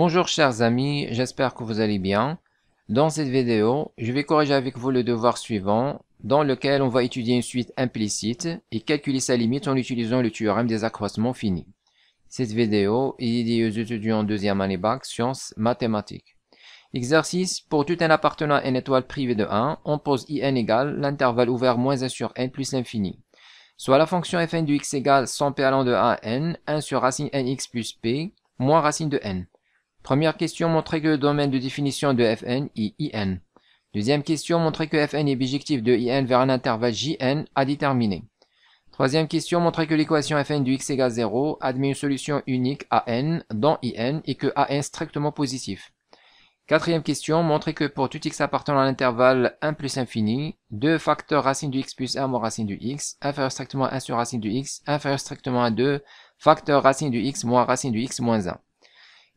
Bonjour chers amis, j'espère que vous allez bien. Dans cette vidéo, je vais corriger avec vous le devoir suivant, dans lequel on va étudier une suite implicite et calculer sa limite en utilisant le théorème des accroissements finis. Cette vidéo est dédiée aux étudiants en deuxième année bac, sciences, mathématiques. Exercice, pour tout un appartenant à une étoile privée de 1, on pose n égale l'intervalle ouvert moins 1 sur n plus l'infini. Soit la fonction fn du x égale 100 p allant de a n, 1 sur racine nx plus p, moins racine de n. Première question, montrer que le domaine de définition de Fn est In. Deuxième question, montrer que Fn est bijectif de In vers un intervalle Jn à déterminer. Troisième question, montrer que l'équation Fn du x égale 0 admet une solution unique An n dans In et que An est strictement positif. Quatrième question, montrer que pour tout x appartenant à l'intervalle 1 plus infini, 2 facteurs racine du x plus 1 moins racine du x, inférieur strictement à 1 sur racine du x, inférieur strictement à 2, facteurs racine du x moins racine du x moins 1.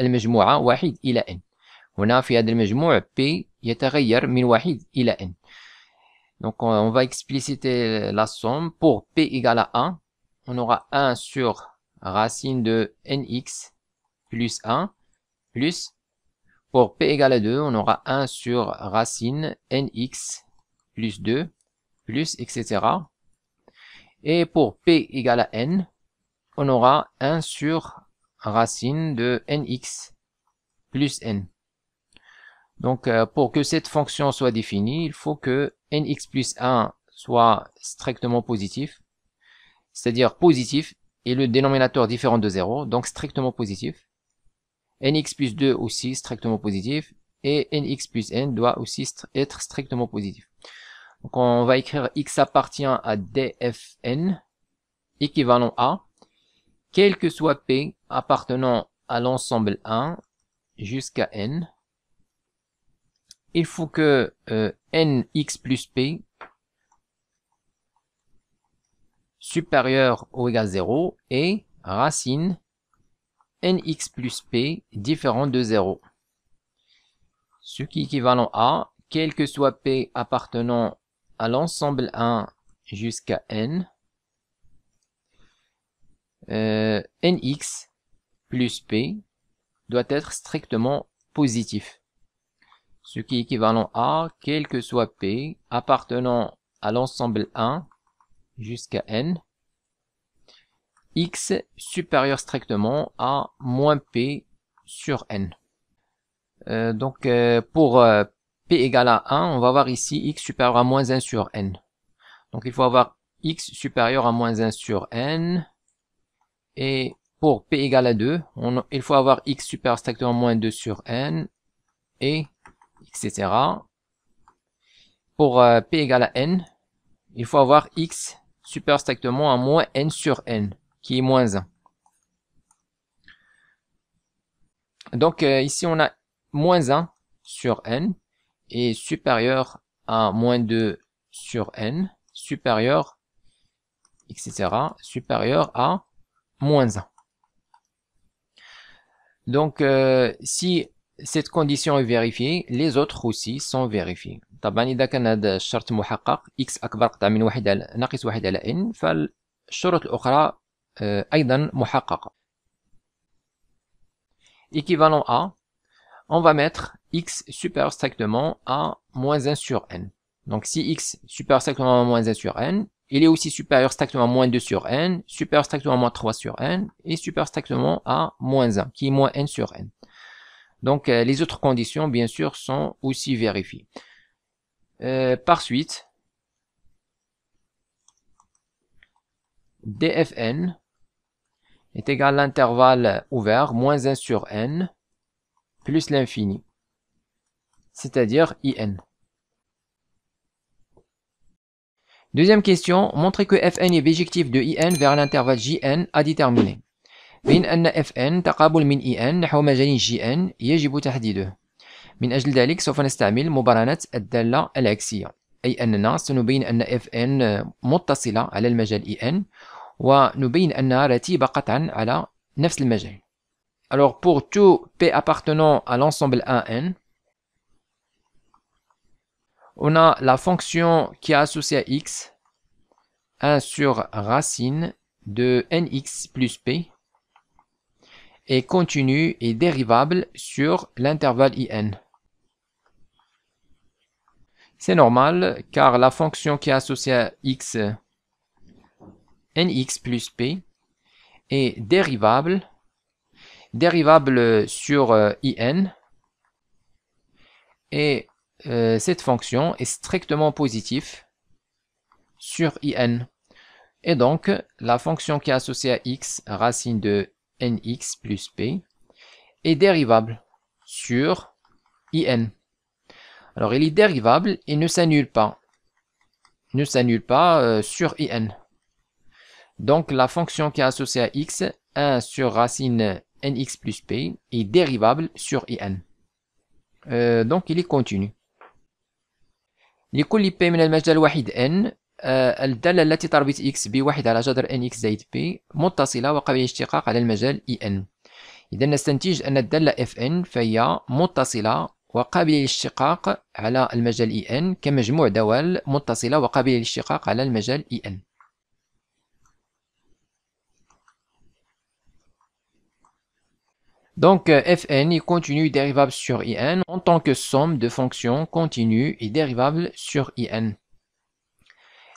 المجموعة واحد إلى n a fait هذا المجموع P يتغير من واحد إلى n Donc on va expliciter la somme pour P égale à 1 on aura 1 sur racine de nx plus 1 plus pour p égale à 2, on aura 1 sur racine nx plus 2 plus etc. Et pour p égale à n, on aura 1 sur racine de nx plus n. Donc euh, pour que cette fonction soit définie, il faut que nx plus 1 soit strictement positif, c'est-à-dire positif, et le dénominateur différent de 0, donc strictement positif. nx plus 2 aussi strictement positif, et nx plus n doit aussi être strictement positif. Donc on va écrire x appartient à dfn, équivalent à quel que soit P appartenant à l'ensemble 1 jusqu'à n, il faut que euh, nx plus p supérieur ou égal à 0 et racine nx plus p différent de 0. Ce qui équivalent à, quel que soit p appartenant à l'ensemble 1 jusqu'à n, euh, nx plus p doit être strictement positif, ce qui est équivalent à quel que soit p appartenant à l'ensemble 1 jusqu'à n, x supérieur strictement à moins p sur n. Euh, donc euh, pour p égale à 1, on va avoir ici x supérieur à moins 1 sur n. Donc il faut avoir x supérieur à moins 1 sur n et pour p égale à 2, on, il faut avoir x super strictement moins 2 sur n, et etc. Pour euh, p égale à n, il faut avoir x super strictement à moins n sur n, qui est moins 1. Donc euh, ici on a moins 1 sur n et supérieur à moins 2 sur n, supérieur, etc., supérieur à moins 1. Donc, euh, si cette condition est vérifiée, les autres aussi sont vérifiées. طبعا إذا كان هذا الشرط محقق x أكبر قطع من واحد على ناقص واحد على n فالشروط الأخرى أيضا محققة. Équivalent à, on va mettre x supérieur strictement à moins 1 sur n. Donc si x supérieur strictement à moins 1 sur n, il est aussi supérieur strictement à moins 2 sur n, supérieur strictement à moins 3 sur n, et supérieur strictement à moins 1, qui est moins n sur n. Donc euh, les autres conditions, bien sûr, sont aussi vérifiées. Euh, par suite, dfn est égal à l'intervalle ouvert, moins 1 sur n, plus l'infini, c'est-à-dire in. Deuxième question, montrez que fn est bijective de En vers l'intervalle Gn à déterminer. Puisque fn est un décalage de En vers le domaine Gn, il faut le déterminer. Pour cela, nous allons utiliser le théorème de la fonction bijective, c'est-à-dire que nous allons que fn est continue sur le domaine En et nous montrer qu'elle est râtie qu'à sur le même domaine. Alors pour tout p appartenant à l'ensemble 1n, on a la fonction qui est associée à x, 1 sur racine de nx plus p, est continue et dérivable sur l'intervalle in. C'est normal car la fonction qui est associée à x, nx plus p, est dérivable, dérivable sur euh, in, et euh, cette fonction est strictement positive sur in. Et donc, la fonction qui est associée à x, racine de nx plus p, est dérivable sur in. Alors, il est dérivable et ne s'annule pas. Ne s'annule pas euh, sur in. Donc, la fonction qui est associée à x, 1 sur racine nx plus p, est dérivable sur in. Euh, donc, il est continu. لكل P من المجال الواحد N آه، الدالة التي تربط X بواحد على جذر NX زائد P متصلة وقابلة للاشتقاق على المجال EN إذا نستنتج أن الدالة Fn فهي متصلة وقابلة للاشتقاق على المجال EN كمجموع دوال متصلة وقابلة للاشتقاق على المجال EN Donc euh, fn est continue et dérivable sur in en tant que somme de fonctions continues et dérivables sur in.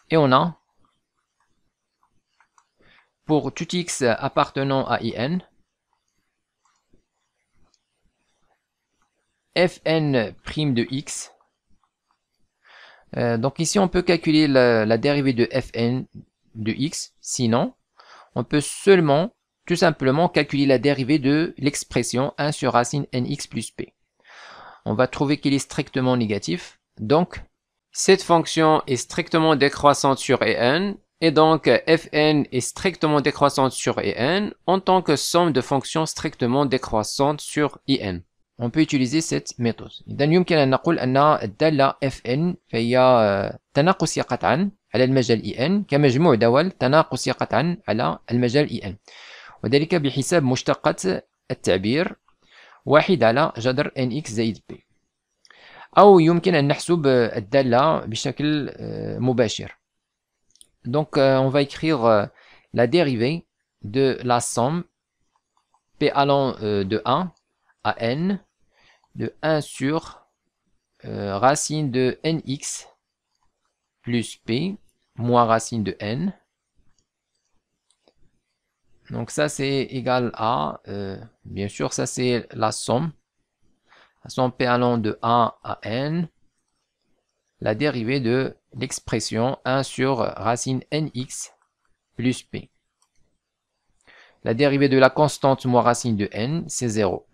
Et on a pour tout x appartenant à in fn' prime de x. Euh, donc ici on peut calculer la, la dérivée de fn de x, sinon on peut seulement tout simplement calculer la dérivée de l'expression 1 sur racine nx plus p. On va trouver qu'il est strictement négatif. Donc, cette fonction est strictement décroissante sur en, et donc fn est strictement décroissante sur en en tant que somme de fonctions strictement décroissantes sur en. On peut utiliser cette méthode. بحساب التعبير على Donc on va écrire euh, la dérivée de la somme p allant euh, de 1 à n de 1 sur euh, racine de nx plus p moins racine de n donc ça, c'est égal à, euh, bien sûr, ça c'est la somme. La somme P allant de A à N. La dérivée de l'expression 1 sur racine nx plus p. La dérivée de la constante moins racine de n, c'est 0.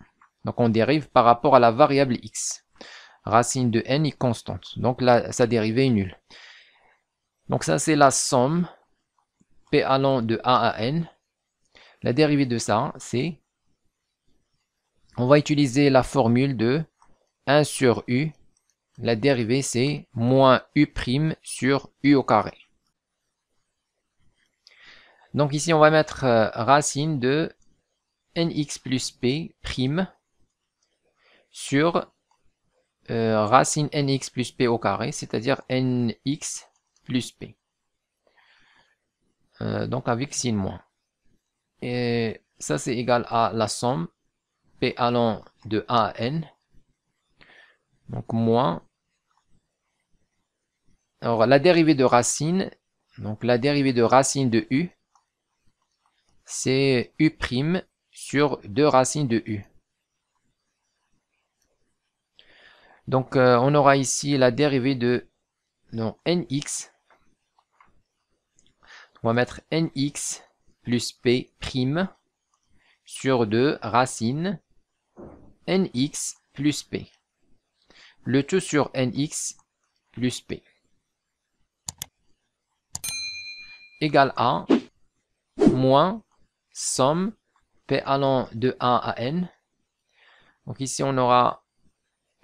Donc on dérive par rapport à la variable x. Racine de n est constante. Donc là, sa dérivée est nulle. Donc ça, c'est la somme p allant de a à n la dérivée de ça, c'est... On va utiliser la formule de 1 sur u. La dérivée, c'est moins u' sur u au carré. Donc ici, on va mettre euh, racine de nx plus p prime sur euh, racine nx plus p au carré, c'est-à-dire nx plus p. Euh, donc avec signe moins. Et ça, c'est égal à la somme P allant de A à N. Donc, moins. Alors, la dérivée de racine, donc la dérivée de racine de U, c'est U' sur 2 racines de U. Donc, euh, on aura ici la dérivée de non, nx. On va mettre nx plus p' prime sur 2 racine nx plus p. Le tout sur nx plus p Égal à moins somme p allant de 1 à n. Donc ici on aura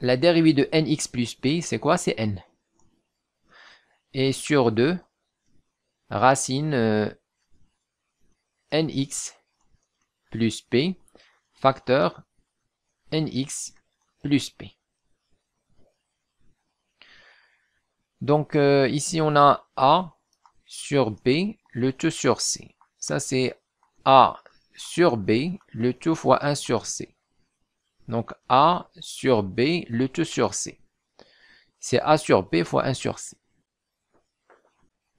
la dérivée de nx plus p, c'est quoi C'est n. Et sur 2, racine euh, nx plus p facteur nx plus p. Donc euh, ici on a a sur b le tout sur c. Ça c'est a sur b le tout fois 1 sur c. Donc a sur b le tout sur c. C'est a sur b fois 1 sur c.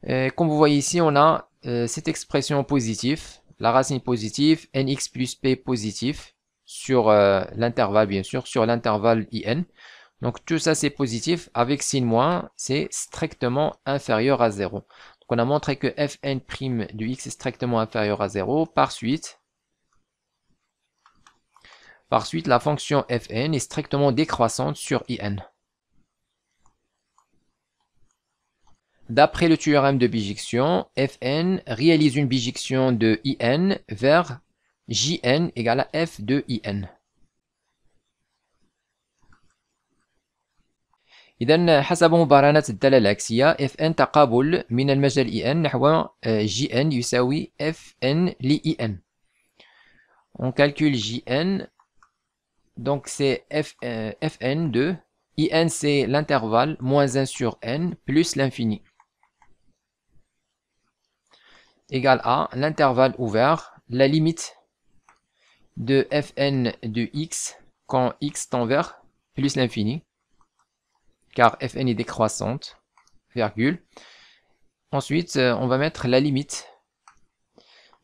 Euh, comme vous voyez ici, on a euh, cette expression positive la racine positive, nx plus p positif, sur euh, l'intervalle bien sûr, sur l'intervalle in. Donc tout ça c'est positif, avec sin moins, c'est strictement inférieur à 0. Donc on a montré que fn' prime du x est strictement inférieur à 0. Par suite, par suite la fonction fn est strictement décroissante sur in. D'après le théorème de bijection, Fn réalise une bijection de In vers Jn égale à f de In. la Fn euh, Jn Fn de On calcule Jn, donc c'est euh, Fn de In c'est l'intervalle moins 1 sur n plus l'infini égale à l'intervalle ouvert, la limite de fn de x quand x tend vers plus l'infini, car fn est décroissante, virgule. Ensuite, euh, on va mettre la limite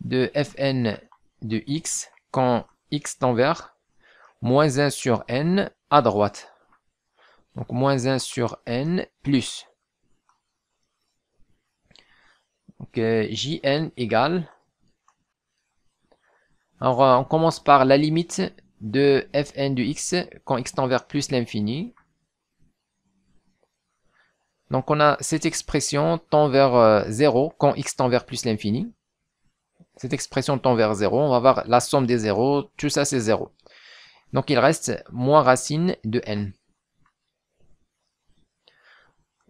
de fn de x quand x tend vers moins 1 sur n à droite. Donc moins 1 sur n plus Donc Jn égale. Alors, euh, on commence par la limite de fn de x quand x tend vers plus l'infini. Donc on a cette expression tend vers 0 euh, quand x tend vers plus l'infini. Cette expression tend vers 0, on va voir la somme des zéros, tout ça c'est 0. Donc il reste moins racine de n.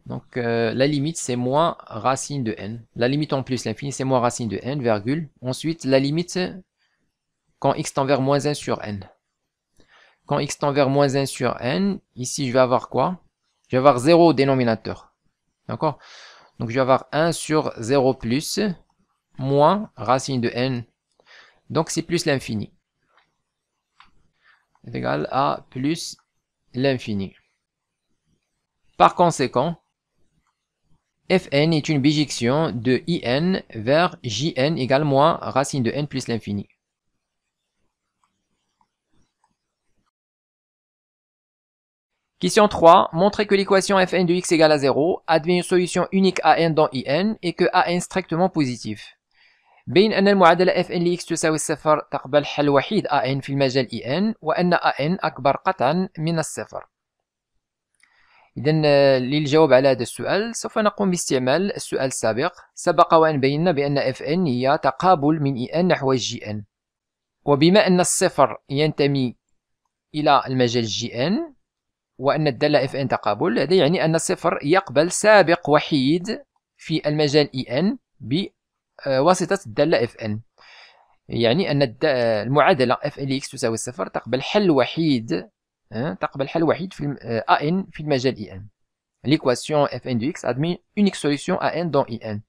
Donc euh, la limite, c'est moins racine de n. La limite en plus l'infini, c'est moins racine de n, virgule. Ensuite, la limite quand x tend vers moins 1 sur n. Quand x tend vers moins 1 sur n, ici, je vais avoir quoi Je vais avoir 0 au dénominateur. D'accord Donc, je vais avoir 1 sur 0 plus moins racine de n. Donc, c'est plus l'infini. C'est égal à plus l'infini. Par conséquent, fn est une bijection de in vers jn égale moins racine de n plus l'infini. Question 3. Montrer que l'équation fn de x égale à 0 advient une solution unique à n dans in et que an est strictement positif. بين أن المعادلة fn لx تساوي الصفر تقبل حل وحيد an في المجال ان وأن an أكبر قطعا من الصفر. إذا آه، للجواب على هذا السؤال سوف نقوم باستعمال السؤال السابق سبق وأن بينا بأن fn هي تقابل من En نحو Gn وبما أن الصفر ينتمي إلى المجال Gn وأن الدالة fn تقابل هذا يعني أن الصفر يقبل سابق وحيد في المجال en بواسطة آه، الدالة fn يعني أن آه، المعادلة Fn لx تساوي الصفر تقبل حل وحيد Hein? Euh, l'équation Fn de x admet une solution n dans IN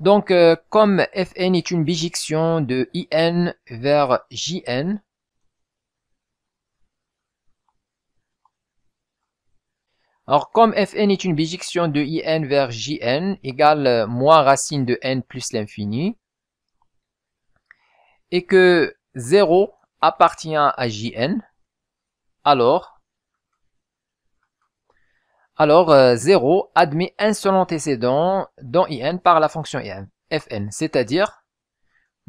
donc euh, comme Fn est une bijection de IN vers JN Alors, comme fn est une bijection de in vers jn égale moins racine de n plus l'infini, et que 0 appartient à Jn, alors, alors 0 euh, admet un seul antécédent dans In par la fonction Fn, c'est-à-dire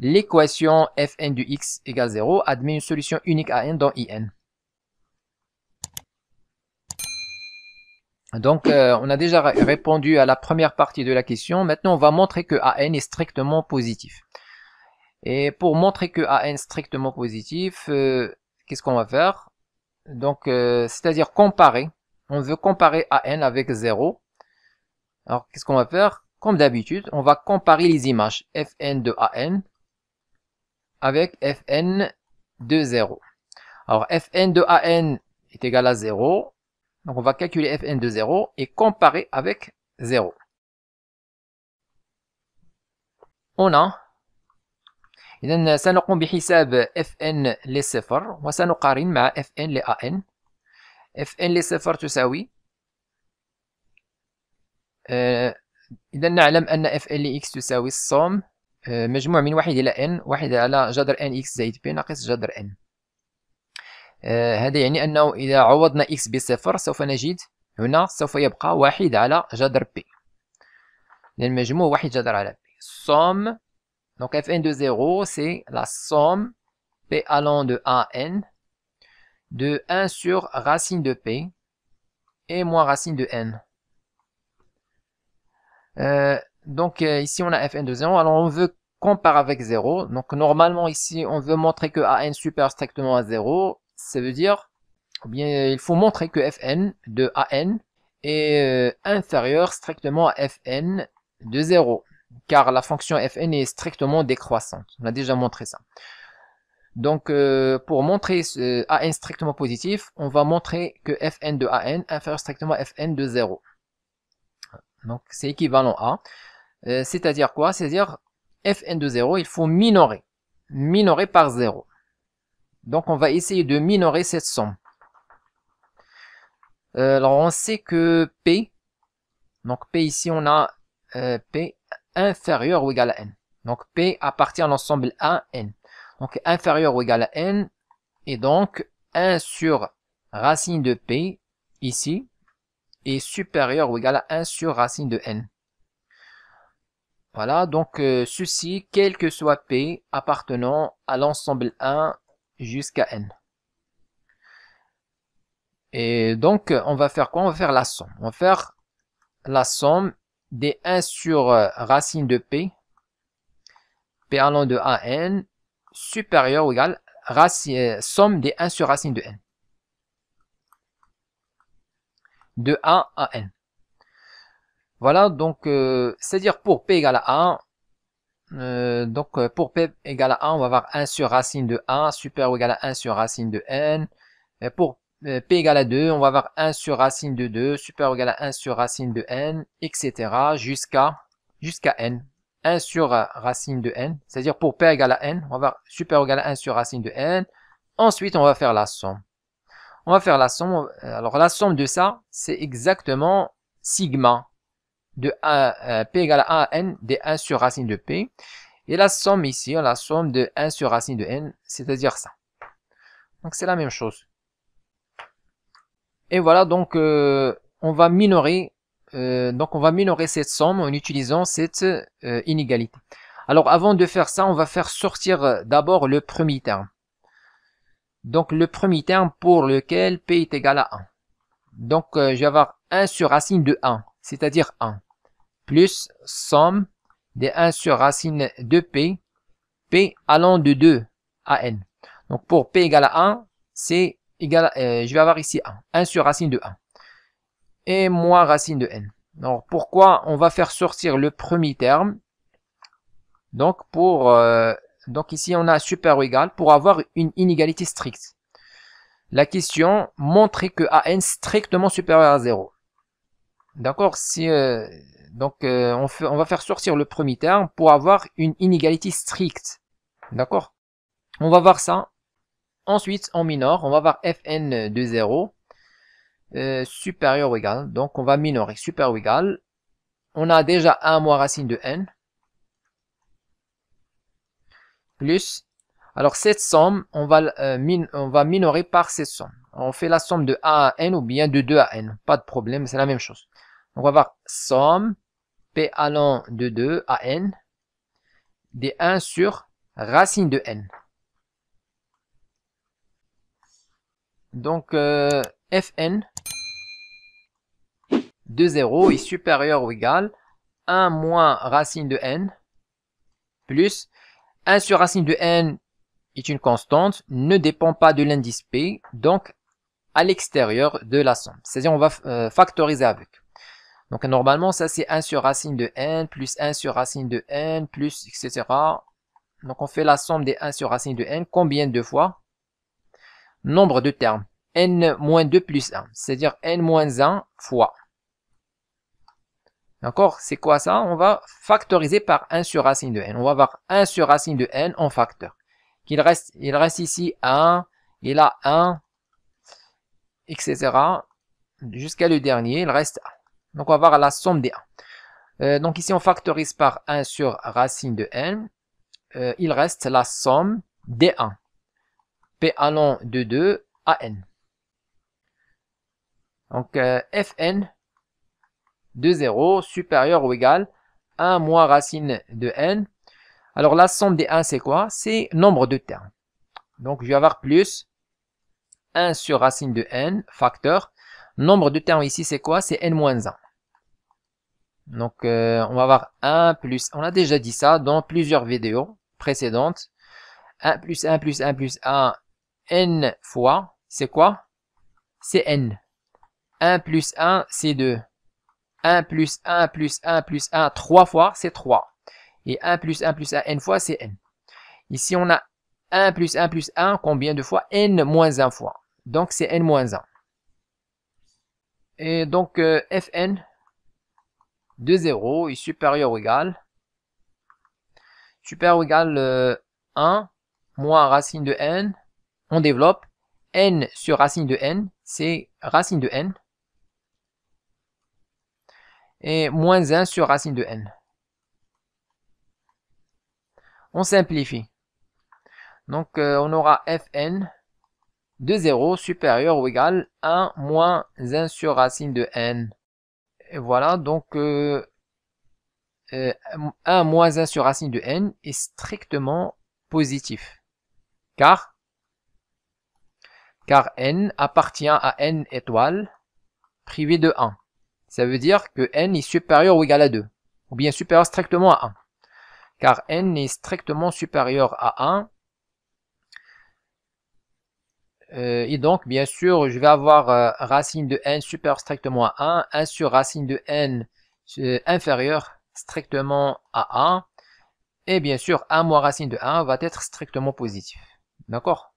l'équation Fn du x égale 0 admet une solution unique à n dans In. Donc, euh, on a déjà répondu à la première partie de la question. Maintenant, on va montrer que AN est strictement positif. Et pour montrer que AN strictement positif, euh, qu'est-ce qu'on va faire Donc, euh, c'est-à-dire comparer. On veut comparer AN avec 0. Alors, qu'est-ce qu'on va faire Comme d'habitude, on va comparer les images Fn de AN avec Fn de 0. Alors, Fn de AN est égal à 0. Donc, on va calculer Fn de 0 et comparer avec 0. On a إذا سنقوم بحساب fn لصفر وسنقارن مع fn لan fn لصفر تساوي آه، إذا نعلم أن fn لx تساوي الصوم آه، مجموع من واحد إلى n واحد على جذر n x زائد b ناقص جذر n آه، هذا يعني أنه إذا عوضنا x بصفر سوف نجد هنا سوف يبقى واحد على جذر b لأن مجموع واحد جذر على b صوم Donc Fn de 0, c'est la somme P allant de A N de 1 sur racine de P et moins racine de N. Euh, donc euh, ici, on a Fn de 0. Alors on veut comparer avec 0. Donc normalement ici, on veut montrer que AN super strictement à 0. Ça veut dire, bien euh, il faut montrer que Fn de AN est inférieur strictement à Fn de 0 car la fonction fn est strictement décroissante. On a déjà montré ça. Donc, euh, pour montrer a an strictement positif, on va montrer que fn de an inférieur strictement fn de 0. Donc, c'est équivalent à. Euh, c'est-à-dire quoi C'est-à-dire fn de 0, il faut minorer. Minorer par 0. Donc, on va essayer de minorer cette somme. Euh, alors, on sait que P, donc P ici, on a P inférieur ou égal à n. Donc P appartient à l'ensemble A, n. Donc inférieur ou égal à n, et donc 1 sur racine de P, ici, est supérieur ou égal à 1 sur racine de n. Voilà, donc euh, ceci, quel que soit P, appartenant à l'ensemble 1 jusqu'à n. Et donc, on va faire quoi On va faire la somme. On va faire la somme des 1 sur euh, racine de P, P allant de a à n, supérieur ou égal racine, euh, somme des 1 sur racine de n. De a à n. Voilà, donc, euh, c'est-à-dire pour P égale à 1, donc pour P égale à 1, on va avoir 1 sur racine de a supérieur ou égal à 1 sur racine de n. Et pour euh, p égale à 2, on va avoir 1 sur racine de 2, super égale à 1 sur racine de n, etc. jusqu'à jusqu'à n. 1 sur euh, racine de n, c'est-à-dire pour p égale à n, on va avoir super égal à 1 sur racine de n. Ensuite, on va faire la somme. On va faire la somme. Euh, alors, la somme de ça, c'est exactement sigma de a, p égale à 1 à n des 1 sur racine de p. Et la somme ici, hein, la somme de 1 sur racine de n, c'est-à-dire ça. Donc, c'est la même chose. Et voilà, donc euh, on va minorer euh, donc on va minorer cette somme en utilisant cette euh, inégalité. Alors avant de faire ça, on va faire sortir d'abord le premier terme. Donc le premier terme pour lequel p est égal à 1. Donc je vais avoir 1 sur racine de 1, c'est-à-dire 1, plus somme des 1 sur racine de p, p allant de 2 à n. Donc pour p égal à 1, c'est euh, je vais avoir ici 1, 1 sur racine de 1, et moins racine de n. Alors pourquoi on va faire sortir le premier terme Donc pour euh, donc ici on a super ou égal pour avoir une inégalité stricte. La question montrer que a n strictement supérieur à 0. D'accord si, euh, Donc on, fait, on va faire sortir le premier terme pour avoir une inégalité stricte. D'accord On va voir ça Ensuite, en minor, on va voir fn de 0 euh, supérieur ou égal. Donc, on va minorer supérieur ou égal. On a déjà 1 moins racine de n. Plus. Alors, cette somme, on va, euh, minorer par cette somme. On fait la somme de a à n ou bien de 2 à n. Pas de problème, c'est la même chose. On va voir somme p allant de 2 à n des 1 sur racine de n. Donc euh, Fn de 0 est supérieur ou égal à 1 moins racine de n plus 1 sur racine de n est une constante, ne dépend pas de l'indice p, donc à l'extérieur de la somme. C'est-à-dire on va euh, factoriser avec. Donc normalement ça c'est 1 sur racine de n plus 1 sur racine de n plus etc. Donc on fait la somme des 1 sur racine de n combien de fois nombre de termes n-2 plus 1, c'est-à-dire n-1 fois. D'accord C'est quoi ça On va factoriser par 1 sur racine de n. On va avoir 1 sur racine de n en facteur. Il reste, il reste ici 1, il a 1, etc. Jusqu'à le dernier, il reste 1. Donc on va avoir la somme des 1. Euh, donc ici on factorise par 1 sur racine de n. Euh, il reste la somme des 1 p allant de 2 à n Donc Fn de 0 supérieur ou égal à 1 moins racine de n. Alors la somme des 1 c'est quoi C'est nombre de termes. Donc je vais avoir plus 1 sur racine de n, facteur. Nombre de termes ici c'est quoi C'est n moins 1. Donc euh, on va avoir 1 plus, on a déjà dit ça dans plusieurs vidéos précédentes. 1 plus 1 plus 1 plus 1 n fois, c'est quoi C'est n. 1 plus 1, c'est 2. 1 plus 1 plus 1 plus 1, 3 fois, c'est 3. Et 1 plus 1 plus 1, n fois, c'est n. Ici, on a 1 plus 1 plus 1, combien de fois n moins 1 fois. Donc, c'est n moins 1. Et donc, euh, fn de 0 est supérieur ou égal supérieur ou égal 1 euh, moins racine de n on développe n sur racine de n, c'est racine de n, et moins 1 sur racine de n. On simplifie. Donc euh, on aura fn de 0 supérieur ou égal à 1 moins 1 sur racine de n. Et voilà, donc 1 euh, euh, moins 1 sur racine de n est strictement positif. Car car n appartient à n étoiles privées de 1. Ça veut dire que n est supérieur ou égal à 2, ou bien supérieur strictement à 1. Car n est strictement supérieur à 1. Euh, et donc, bien sûr, je vais avoir euh, racine de n supérieur strictement à 1, 1 sur racine de n euh, inférieur strictement à 1. Et bien sûr, 1 moins racine de 1 va être strictement positif. D'accord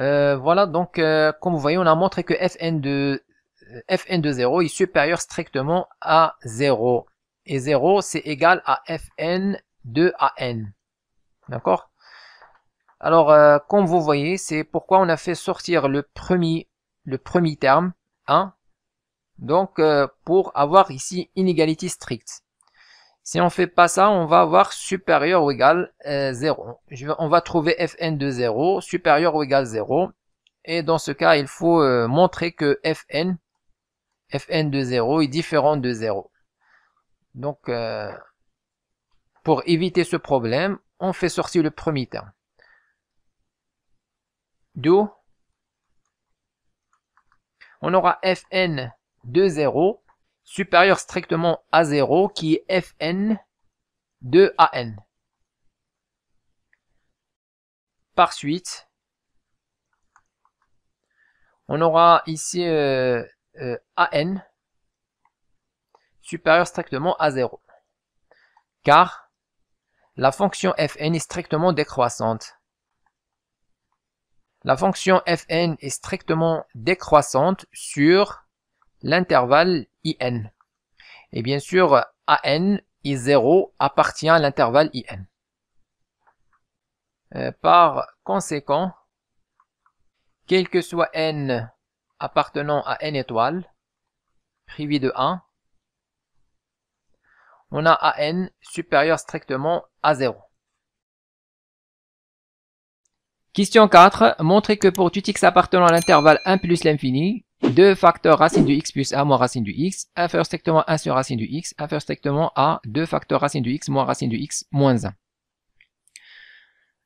euh, voilà, donc euh, comme vous voyez, on a montré que fn de, euh, fn de 0 est supérieur strictement à 0. Et 0, c'est égal à fn de an. D'accord Alors, comme vous voyez, c'est pourquoi on a fait sortir le premier, le premier terme, 1, hein donc pour avoir ici inégalité stricte. Si on fait pas ça, on va avoir supérieur ou égal 0. Euh, Je, on va trouver fn de 0, supérieur ou égal 0. Et dans ce cas, il faut euh, montrer que fn, fn de 0 est différent de 0. Donc, euh, pour éviter ce problème, on fait sortir le premier terme. D'où on aura fn de 0 supérieur strictement à 0 qui est fn de an. Par suite, on aura ici euh, euh, an supérieur strictement à 0. Car la fonction fn est strictement décroissante. La fonction fn est strictement décroissante sur l'intervalle et bien sûr, AN, I0, appartient à l'intervalle IN. Euh, par conséquent, quel que soit N appartenant à N étoiles, privé de 1, on a AN supérieur strictement à 0. Question 4. Montrez que pour tout x appartenant à l'intervalle 1 plus l'infini, deux facteurs racine de x plus a moins racine du x, inférieur strictement 1 sur racine de x, inférieur strictement à deux facteurs racine de x moins racine du x moins 1.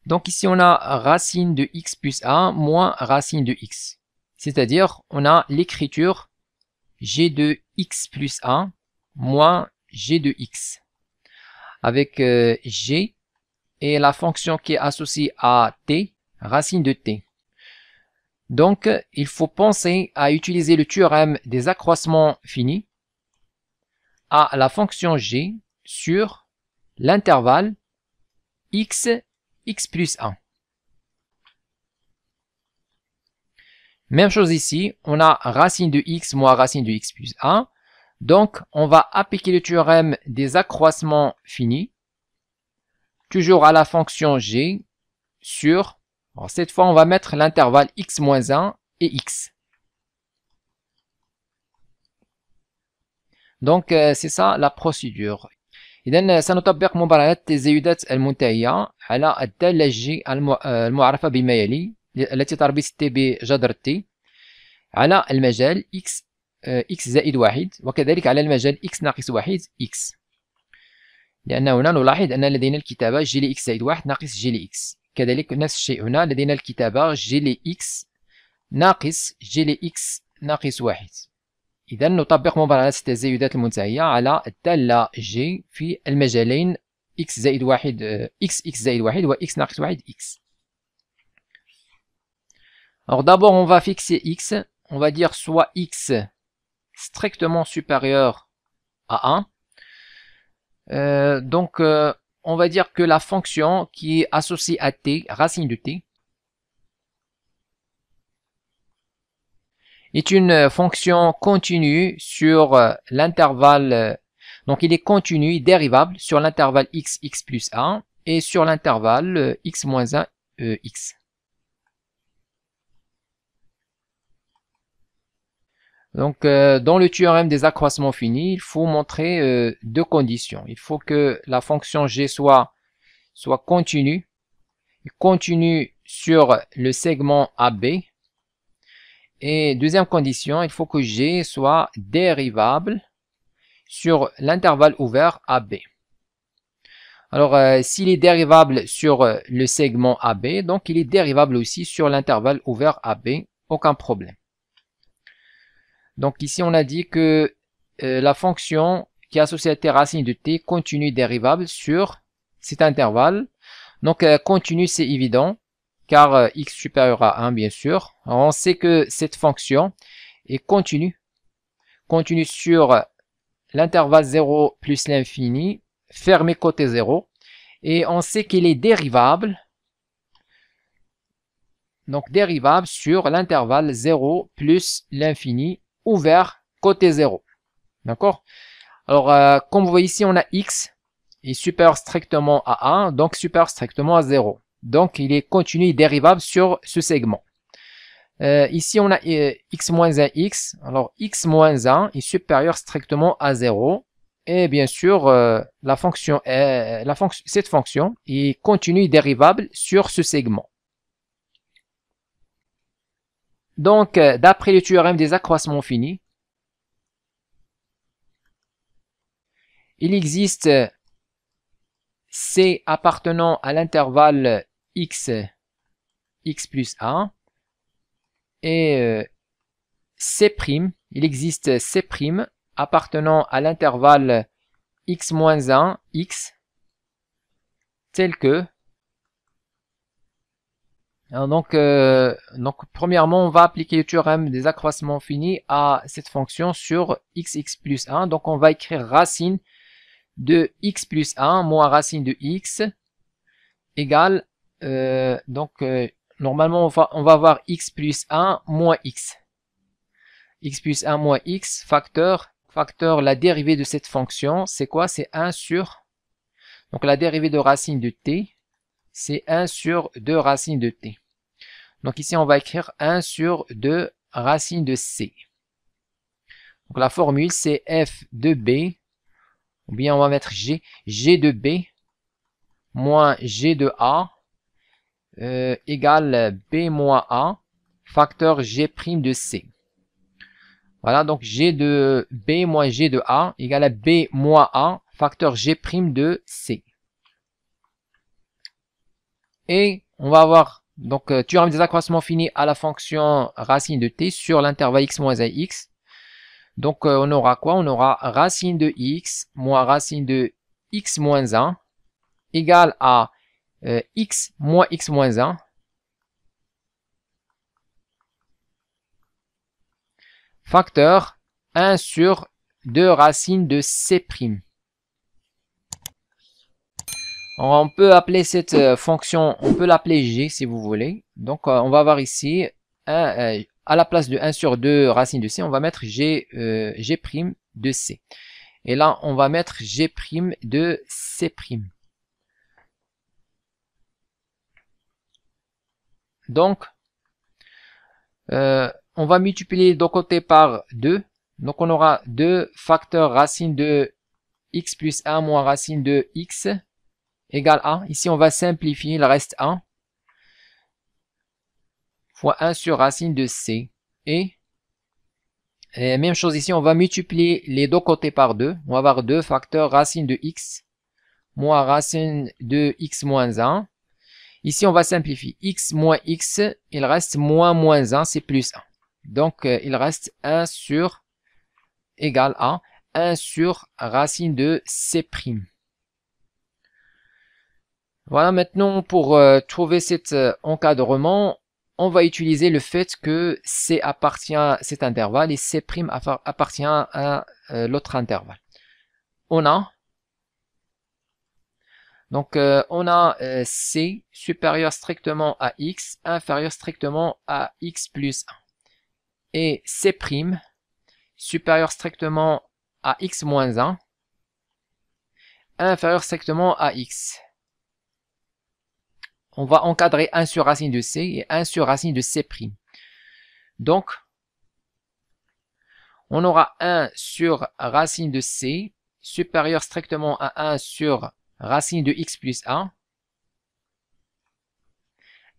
Donc ici on a racine de x plus a moins racine de x. C'est-à-dire on a l'écriture g de x plus a moins g de x. Avec euh, g et la fonction qui est associée à t, racine de t. Donc, il faut penser à utiliser le théorème des accroissements finis à la fonction g sur l'intervalle x, x plus 1. Même chose ici, on a racine de x moins racine de x plus 1. Donc, on va appliquer le théorème des accroissements finis, toujours à la fonction g sur cette fois, on va mettre l'intervalle x-1 et x. Donc euh, c'est ça la procédure. x x euh, المجال x x x كذلك نفس الشيء هنا لدينا الكتابة جي لي إكس ناقص جي لي إكس ناقص واحد إذا نطبق مباراة التزايدات المنتهية على الدالة جي في المجالين إكس زائد واحد إكس إكس زائد واحد و إكس ناقص واحد إكس Alors d'abord on va fixer x, on va dire soit x strictement supérieur à 1. Euh, donc euh, on va dire que la fonction qui est associée à t, racine de t, est une fonction continue sur euh, l'intervalle, euh, donc il est continu, dérivable sur l'intervalle x, x plus 1 et sur l'intervalle euh, x moins 1, x. Donc, euh, dans le théorème des accroissements finis, il faut montrer euh, deux conditions. Il faut que la fonction g soit, soit continue, continue sur le segment AB. Et deuxième condition, il faut que g soit dérivable sur l'intervalle ouvert AB. Alors, euh, s'il est dérivable sur le segment AB, donc il est dérivable aussi sur l'intervalle ouvert AB, aucun problème. Donc ici, on a dit que euh, la fonction qui est associée à t racine de t continue dérivable sur cet intervalle. Donc continue, c'est évident, car euh, x supérieur à 1, bien sûr. on sait que cette fonction est continue. Continue sur l'intervalle 0 plus l'infini, fermé côté 0. Et on sait qu'elle est dérivable donc dérivable sur l'intervalle 0 plus l'infini ouvert côté 0. D'accord Alors, euh, comme vous voyez ici, on a x est supérieur strictement à 1, donc supérieur strictement à 0. Donc, il est continu et dérivable sur ce segment. ici, on a x moins 1, x. Alors, x moins 1 est supérieur strictement à 0. Et bien sûr, euh, la fonction, euh, la fonction, cette fonction est continue et dérivable sur ce segment. Donc, euh, d'après le théorème des accroissements finis, il existe euh, C appartenant à l'intervalle x, x plus 1 et euh, C', il existe C' appartenant à l'intervalle x-1, moins x, tel que Hein, donc, euh, donc, premièrement, on va appliquer le théorème des accroissements finis à cette fonction sur xx plus 1. Donc, on va écrire racine de x plus 1 moins racine de x égale, euh, donc, euh, normalement, on va, on va avoir x plus 1 moins x. x plus 1 moins x, facteur, facteur, la dérivée de cette fonction, c'est quoi C'est 1 sur, donc la dérivée de racine de t, c'est 1 sur 2 racines de t. Donc ici, on va écrire 1 sur 2 racine de c. Donc la formule, c'est f de b, ou bien on va mettre g, g de b moins g de a euh, égale b moins a, facteur g' prime de c. Voilà, donc g de b moins g de a égale à b moins a, facteur g' prime de c. Et on va avoir donc, euh, tu auras des accroissements finis à la fonction racine de t sur l'intervalle x moins 1, x. Donc, euh, on aura quoi On aura racine de x moins racine de x moins 1 égale à euh, x moins x moins 1 facteur 1 sur 2 racines de c'. On peut appeler cette euh, fonction, on peut l'appeler g si vous voulez. Donc euh, on va avoir ici, euh, à la place de 1 sur 2 racine de c, on va mettre g, euh, de c. Et là, on va mettre g' prime de c'. prime. Donc, on va multiplier d'un côté par 2. Donc on aura 2 facteurs racine de x plus 1 moins racine de x Égal à, Ici, on va simplifier, il reste 1 fois 1 sur racine de c. Et, même chose ici, on va multiplier les deux côtés par 2. On va avoir 2 facteurs racine de x moins racine de x moins 1. Ici, on va simplifier. x moins x, il reste moins moins 1, c'est plus 1. Donc, euh, il reste 1 sur égal à 1 sur racine de c'. Voilà maintenant pour euh, trouver cet euh, encadrement, on va utiliser le fait que C appartient à cet intervalle et C' appartient à euh, l'autre intervalle. On a donc on a C supérieur strictement à X, inférieur strictement à X plus 1. Et C' supérieur strictement à X moins 1, inférieur strictement à X on va encadrer 1 sur racine de c et 1 sur racine de c'. Donc, on aura 1 sur racine de c supérieur strictement à 1 sur racine de x plus 1,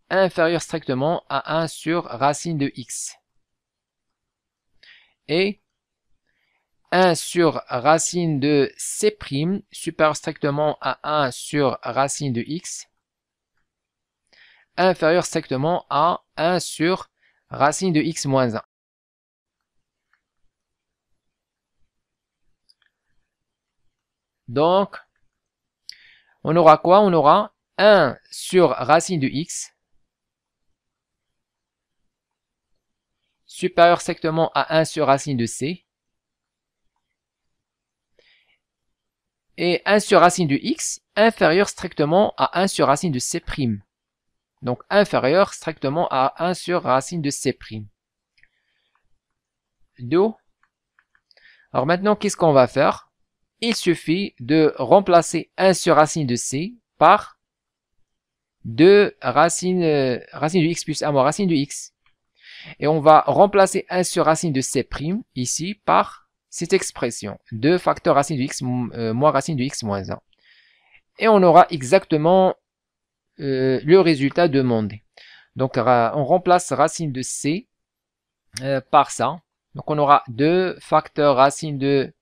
inférieur strictement à 1 sur racine de x. Et 1 sur racine de c' supérieur strictement à 1 sur racine de x inférieur strictement à 1 sur racine de x moins 1. Donc, on aura quoi On aura 1 sur racine de x supérieur strictement à 1 sur racine de c et 1 sur racine de x inférieur strictement à 1 sur racine de c' donc inférieur strictement à 1 sur racine de C'. 2. Alors maintenant, qu'est-ce qu'on va faire Il suffit de remplacer 1 sur racine de C par 2 racine, racine de x plus 1 moins racine de x. Et on va remplacer 1 sur racine de C' ici par cette expression, 2 facteur racine de x euh, moins racine de x moins 1. Et on aura exactement euh, le résultat demandé. Donc on remplace racine de c euh, par ça. Donc on aura 2 facteurs racine de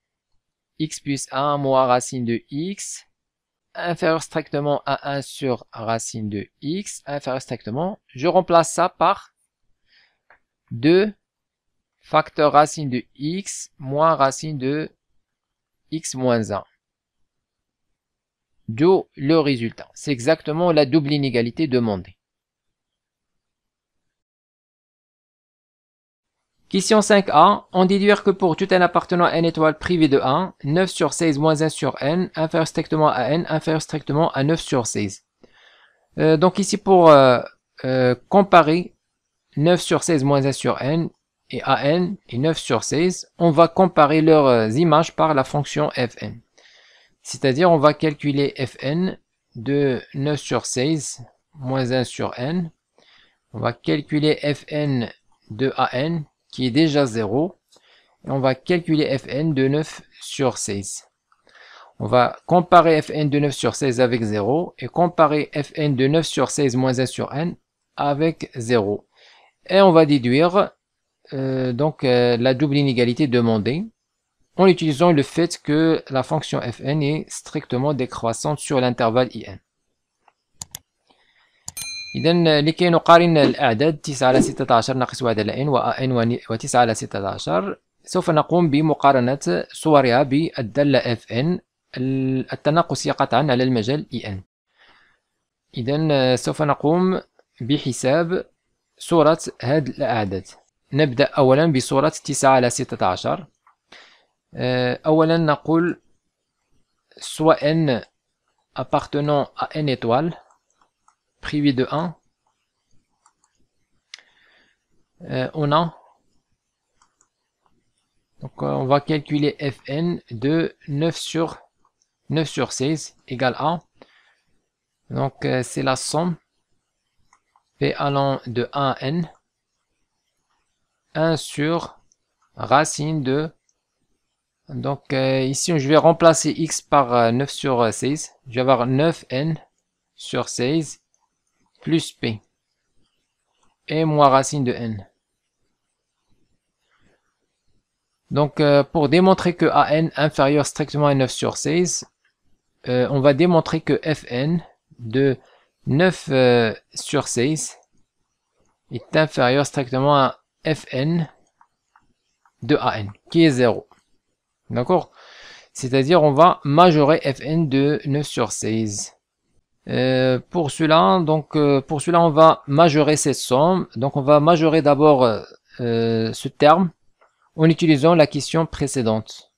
x plus 1 moins racine de x inférieur strictement à 1 sur racine de x inférieur strictement. Je remplace ça par 2 facteurs racine de x moins racine de x moins 1 d'où le résultat. C'est exactement la double inégalité demandée. Question 5a, on déduire que pour tout un appartenant à n étoile privée de 1, 9 sur 16 moins 1 sur n, inférieur strictement à n, inférieur strictement à 9 sur 16. Euh, donc ici pour euh, euh, comparer 9 sur 16 moins 1 sur n et à n et 9 sur 16, on va comparer leurs images par la fonction fn. C'est-à-dire, on va calculer fn de 9 sur 16, moins 1 sur n. On va calculer fn de an, qui est déjà 0. Et on va calculer fn de 9 sur 16. On va comparer fn de 9 sur 16 avec 0 et comparer fn de 9 sur 16 moins 1 sur n avec 0. Et on va déduire euh, donc euh, la double inégalité demandée. en utilisant le fait que la fonction fn est strictement décroissante sur l'intervalle in إذن لكي نقارن الأعداد 9 على 16 ناقص 1 على n و n و9 على 16 سوف نقوم بمقارنة صورها بالدالة fn التناقصية قطعا على المجال en إذن سوف نقوم بحساب صورة هذه الأعداد نبدأ أولا بصورة 9 على 16 أولا euh, نقول soit n appartenant à n étoiles privé de 1 euh, on a donc euh, on va calculer fn de 9 sur 9 sur 16 égale à donc c'est la somme p allant de 1 à n 1 sur racine de donc euh, ici, je vais remplacer x par 9 euh, sur 16. Euh, je vais avoir 9n sur 16 plus p. Et moins racine de n. Donc pour démontrer que an inférieur strictement à 9 sur 16, on va démontrer que fn de 9 sur 16 est inférieur strictement à fn de an, qui est 0. D'accord C'est-à-dire, on va majorer Fn de 9 sur 16. Euh, pour cela, donc, euh, pour cela, on va majorer cette somme. Donc, on va majorer d'abord euh, ce terme en utilisant la question précédente.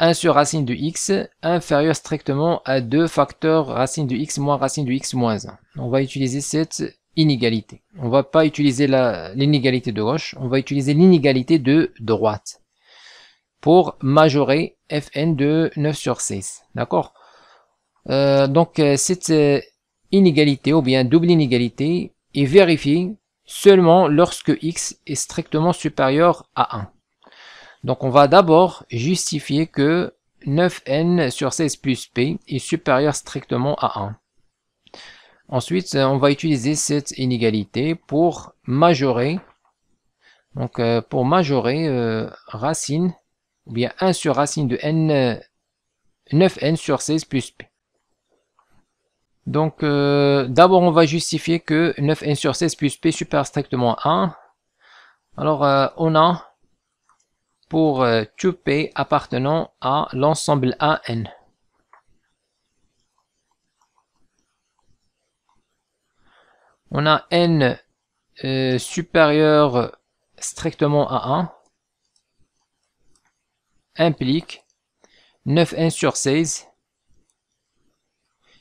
1 sur racine de x inférieur strictement à 2 facteurs racine de x moins racine de x moins 1. On va utiliser cette inégalité. On va pas utiliser l'inégalité de gauche, on va utiliser l'inégalité de droite pour majorer Fn de 9 sur 6. D'accord euh, Donc, euh, cette euh, inégalité ou bien double inégalité est vérifiée seulement lorsque x est strictement supérieur à 1. Donc, on va d'abord justifier que 9n sur 16 plus p est supérieur strictement à 1. Ensuite, on va utiliser cette inégalité pour majorer. Donc, pour majorer racine ou bien 1 sur racine de n, 9n sur 16 plus p. Donc euh, d'abord on va justifier que 9n sur 16 plus p super strictement 1. Alors euh, on a pour euh, p appartenant à l'ensemble AN. On a n supérieur strictement à 1 implique 9 n sur 16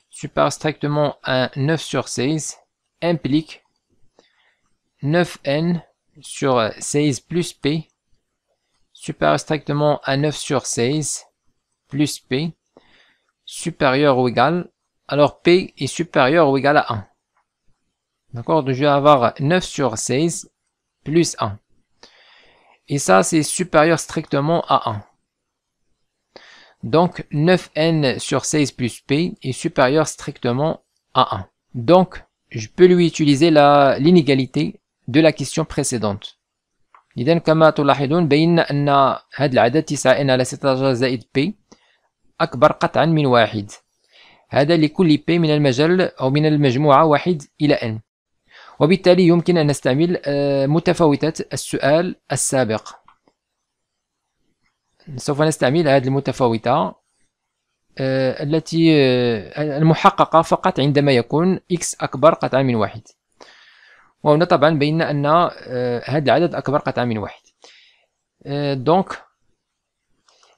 super strictement à 9 sur 16 implique 9n sur 16 plus p super strictement à 9 sur 16 plus p supérieur ou égal alors p est supérieur ou égal à 1 d'accord donc je vais avoir 9 sur 16 plus 1 et ça c'est supérieur strictement à 1 donc 9n sur 16 plus p est supérieur strictement à 1. Donc je peux lui utiliser l'inégalité de la question précédente. إذا كما تلاحظون بينا أن هذا العدد 9n على 16 زائد p أكبر قطعا من واحد هذا لكل p من المجال أو من المجموعة واحد إلى n وبالتالي يمكن أن نستعمل متفاوتات السؤال السابق سوف نستعمل هذه المتفاوتة التي المحققة فقط عندما يكون x أكبر قطعا من واحد وهنا طبعا بين أن هذا العدد أكبر قطعا من واحد donc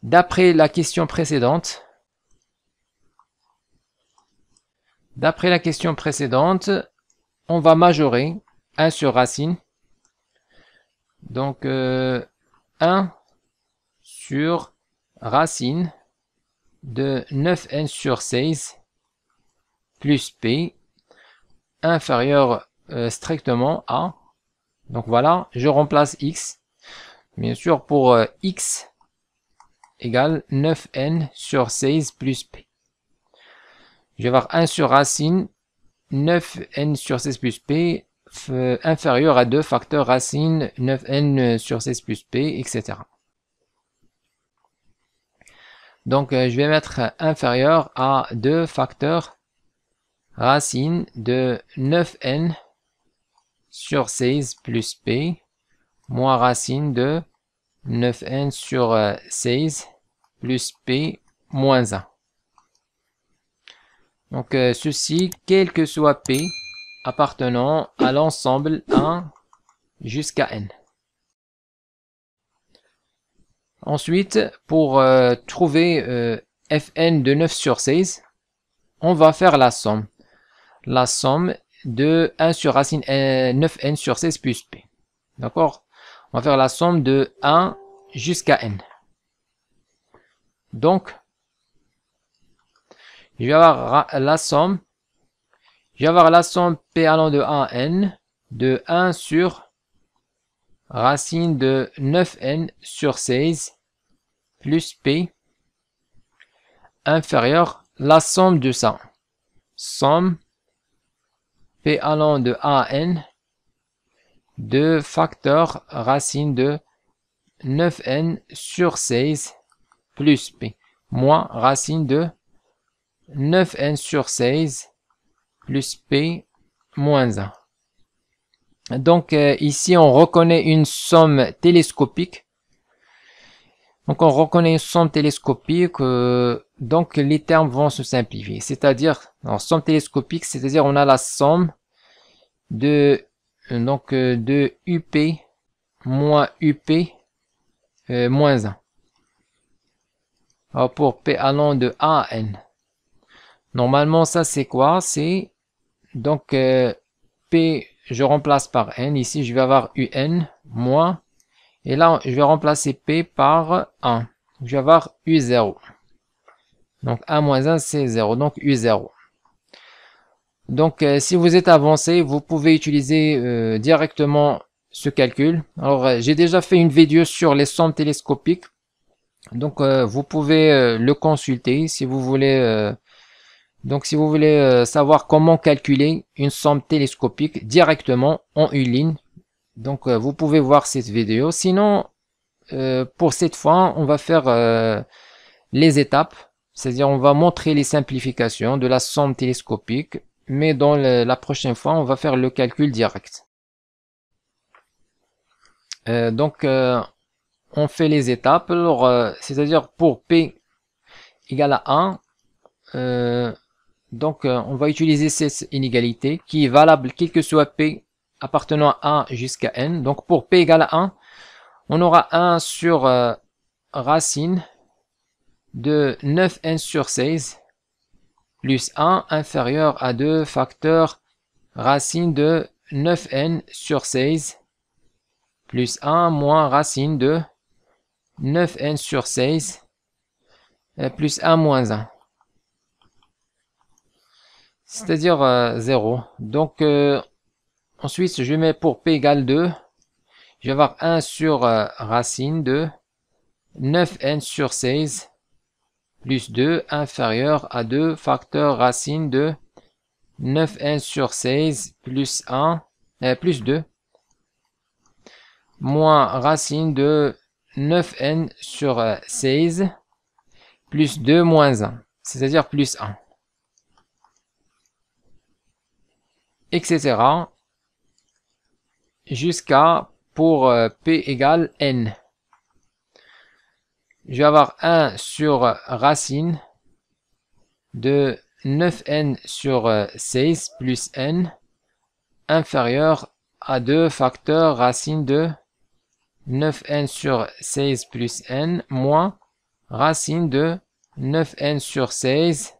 d'après la question précédente d'après la question précédente on va majorer 1 sur racine donc 1 sur racine de 9n sur 16 plus p inférieur euh, strictement à, donc voilà, je remplace x, bien sûr pour euh, x égale 9n sur 16 plus p. Je vais avoir 1 sur racine, 9n sur 16 plus p inférieur à 2 facteurs racine 9n sur 16 plus p, etc. Donc euh, je vais mettre inférieur à 2 facteurs racine de 9n sur 16 plus p moins racine de 9n sur 16 euh, plus p moins 1. Donc euh, ceci, quel que soit p, appartenant à l'ensemble 1 jusqu'à n. Ensuite, pour euh, trouver euh, Fn de 9 sur 16, on va faire la somme. La somme de 1 sur racine 9n euh, sur 16 plus p. D'accord On va faire la somme de 1 jusqu'à n. Donc, je vais avoir la somme. Je vais avoir la somme p allant de 1 à n de 1 sur racine de 9n sur 16 plus P inférieur la somme de ça. Somme P allant de A à N de facteur racine de 9N sur 16 plus P moins racine de 9N sur 16 plus P moins 1. Donc euh, ici, on reconnaît une somme télescopique donc on reconnaît une somme télescopique, euh, donc les termes vont se simplifier. C'est-à-dire, en somme télescopique, c'est-à-dire on a la somme de euh, donc euh, de UP moins UP moins 1. pour P allant de A à N. Normalement, ça c'est quoi C'est donc P, je remplace par N. Ici, je vais avoir UN moins et là, je vais remplacer P par 1. je vais avoir U0. Donc 1 moins 1, c'est 0. Donc U0. Donc euh, si vous êtes avancé, vous pouvez utiliser euh, directement ce calcul. Alors euh, j'ai déjà fait une vidéo sur les sommes télescopiques. Donc vous pouvez le consulter si vous voulez. donc si vous voulez savoir comment calculer une somme télescopique directement en une ligne, donc, euh, vous pouvez voir cette vidéo. Sinon, euh, pour cette fois, on va faire euh, les étapes. C'est-à-dire, on va montrer les simplifications de la somme télescopique, mais dans la prochaine fois, on va faire le calcul direct. donc, on fait les étapes. Alors, c'est-à-dire, pour P égale à 1, donc, on va utiliser cette inégalité qui est valable quel que soit P appartenant à 1 jusqu'à n. Donc pour p égale à 1, on aura 1 sur euh, racine de 9n sur 16 plus 1 inférieur à 2 facteurs racine de 9n sur 16 plus 1 moins racine de 9n sur 16 euh, plus 1 moins 1. C'est-à-dire 0. Euh, Donc Ensuite, je mets pour P égale 2, je vais avoir 1 sur euh, racine de 9n sur 16 plus 2 inférieur à 2 facteur racine de 9n sur 16 plus 1 euh, plus 2 moins racine de 9n sur 16 euh, plus 2 moins 1, c'est-à-dire plus 1, etc jusqu'à pour euh, P égale N. Je vais avoir 1 sur racine de 9N sur 16 euh, plus N inférieur à 2 facteurs racine de 9N sur 16 plus N moins racine de 9N sur 16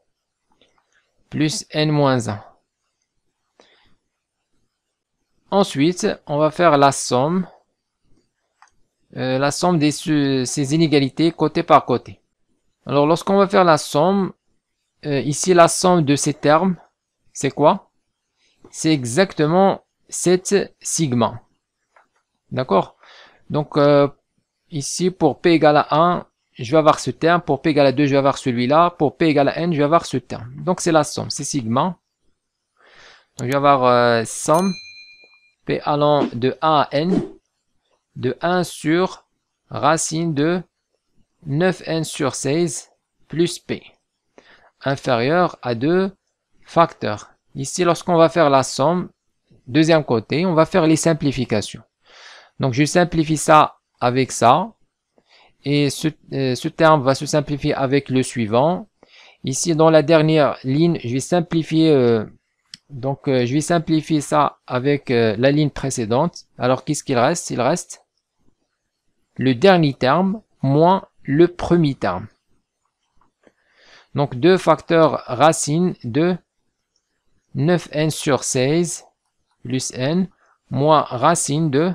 plus N moins 1. Ensuite, on va faire la somme. Euh, la somme de ces inégalités côté par côté. Alors, lorsqu'on va faire la somme, euh, ici, la somme de ces termes, c'est quoi C'est exactement cette sigma. D'accord Donc, euh, ici, pour P égale à 1, je vais avoir ce terme. Pour P égale à 2, je vais avoir celui-là. Pour P égale à N, je vais avoir ce terme. Donc, c'est la somme, c'est sigma. Donc, je vais avoir somme P allant de A à N de 1 sur racine de 9N sur 16 plus P inférieur à 2 facteurs. Ici, lorsqu'on va faire la somme, deuxième côté, on va faire les simplifications. Donc, je simplifie ça avec ça. Et ce, euh, terme va se simplifier avec le suivant. Ici, dans la dernière ligne, je vais simplifier euh, donc, euh, je vais simplifier ça avec euh, la ligne précédente. Alors, qu'est-ce qu'il reste Il reste le dernier terme moins le premier terme. Donc, deux facteurs racines de 9n sur 16 plus n moins racine de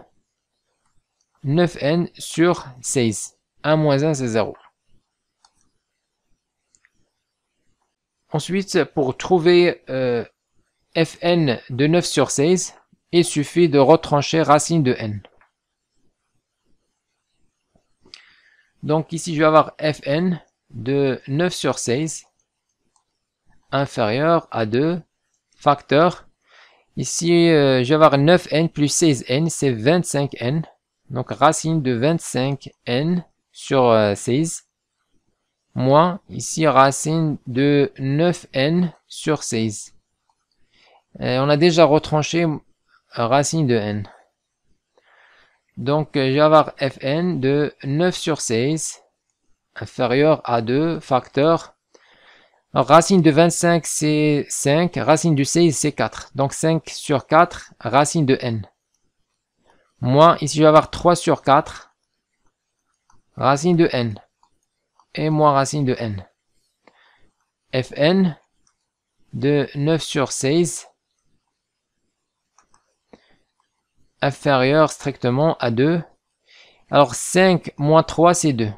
9n sur 16. 1 moins 1, c'est 0. Ensuite, pour trouver... Euh, fn de 9 sur 16, il suffit de retrancher racine de n. Donc ici, je vais avoir fn de 9 sur 16 inférieur à 2 facteur. Ici, euh, je vais avoir 9n plus 16n, c'est 25n. Donc racine de 25n sur 16 euh, moins ici racine de 9n sur 16. Euh, on a déjà retranché racine de n. Donc, euh, je vais avoir fn de 9 sur 16, inférieur à 2, facteur. Racine de 25, c'est 5. Racine du 16, c'est 4. Donc, 5 sur 4, racine de n. Moins, ici, je vais avoir 3 sur 4, racine de n. Et moins racine de n. fn de 9 sur 16, inférieur strictement à 2. Alors 5 moins 3, c'est 2.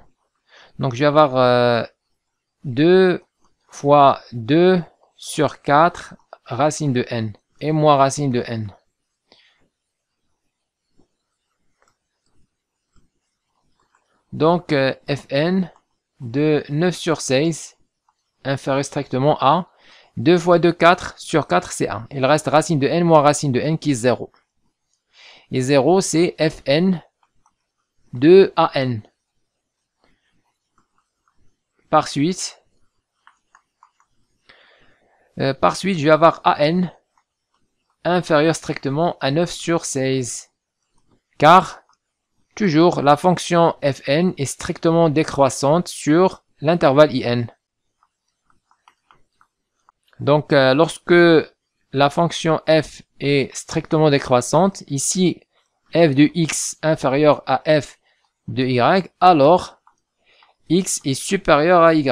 Donc je vais avoir 2 euh, fois 2 sur 4 racine de n et moins racine de n. Donc euh, fn de 9 sur 16 inférieur strictement à 2 fois 2, 4 sur 4, c'est 1. Il reste racine de n moins racine de n qui est 0. Et 0, c'est Fn de An. Par suite, euh, par suite, je vais avoir An inférieur strictement à 9 sur 16. Car, toujours, la fonction Fn est strictement décroissante sur l'intervalle In. Donc, euh, lorsque la fonction f est strictement décroissante, ici f de x inférieur à f de y, alors x est supérieur à y.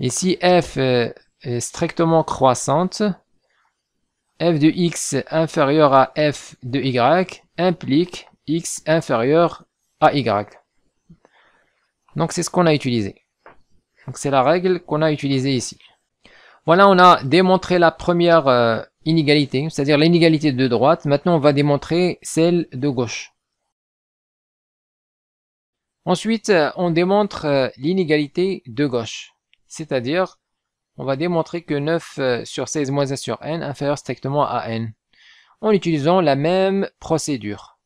Ici f est strictement croissante, f de x inférieur à f de y implique x inférieur à y. Donc c'est ce qu'on a utilisé. Donc c'est la règle qu'on a utilisée ici. Voilà, on a démontré la première euh, inégalité, c'est-à-dire l'inégalité de droite. Maintenant, on va démontrer celle de gauche. Ensuite, euh, on démontre euh, l'inégalité de gauche, c'est-à-dire on va démontrer que 9 sur 16 moins 1 sur n inférieur strictement à n, en utilisant la même procédure.